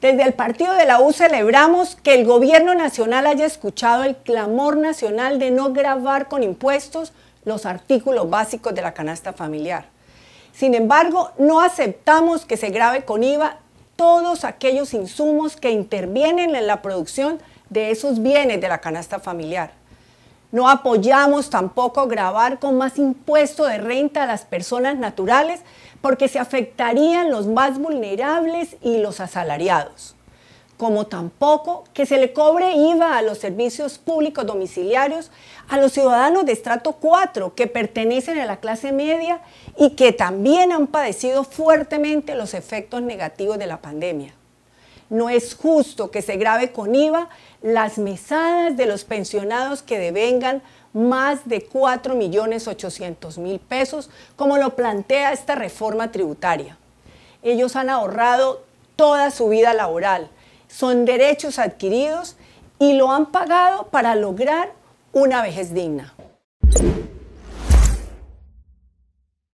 Desde el partido de la U celebramos que el gobierno nacional haya escuchado el clamor nacional de no grabar con impuestos los artículos básicos de la canasta familiar. Sin embargo, no aceptamos que se grabe con IVA todos aquellos insumos que intervienen en la producción de esos bienes de la canasta familiar. No apoyamos tampoco grabar con más impuesto de renta a las personas naturales porque se afectarían los más vulnerables y los asalariados. Como tampoco que se le cobre IVA a los servicios públicos domiciliarios a los ciudadanos de estrato 4 que pertenecen a la clase media y que también han padecido fuertemente los efectos negativos de la pandemia. No es justo que se grabe con IVA las mesadas de los pensionados que devengan más de 4.800.000 pesos, como lo plantea esta reforma tributaria. Ellos han ahorrado toda su vida laboral, son derechos adquiridos y lo han pagado para lograr una vejez digna.